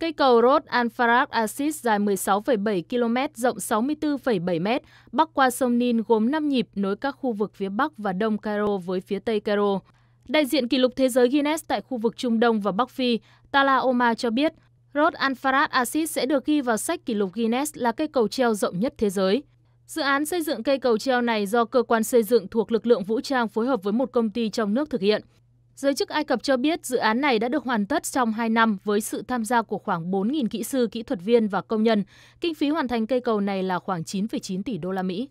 Cây cầu Rod Anfarak Asis dài 16,7 km, rộng 64,7 m, bắc qua sông Nin gồm 5 nhịp nối các khu vực phía Bắc và Đông Cairo với phía Tây Cairo. Đại diện kỷ lục thế giới Guinness tại khu vực Trung Đông và Bắc Phi, Tala Omar cho biết, Rod Anfarat Asis sẽ được ghi vào sách kỷ lục Guinness là cây cầu treo rộng nhất thế giới. Dự án xây dựng cây cầu treo này do cơ quan xây dựng thuộc lực lượng vũ trang phối hợp với một công ty trong nước thực hiện. Giới chức Ai Cập cho biết dự án này đã được hoàn tất trong 2 năm với sự tham gia của khoảng 4.000 kỹ sư, kỹ thuật viên và công nhân. Kinh phí hoàn thành cây cầu này là khoảng 9,9 tỷ đô la Mỹ.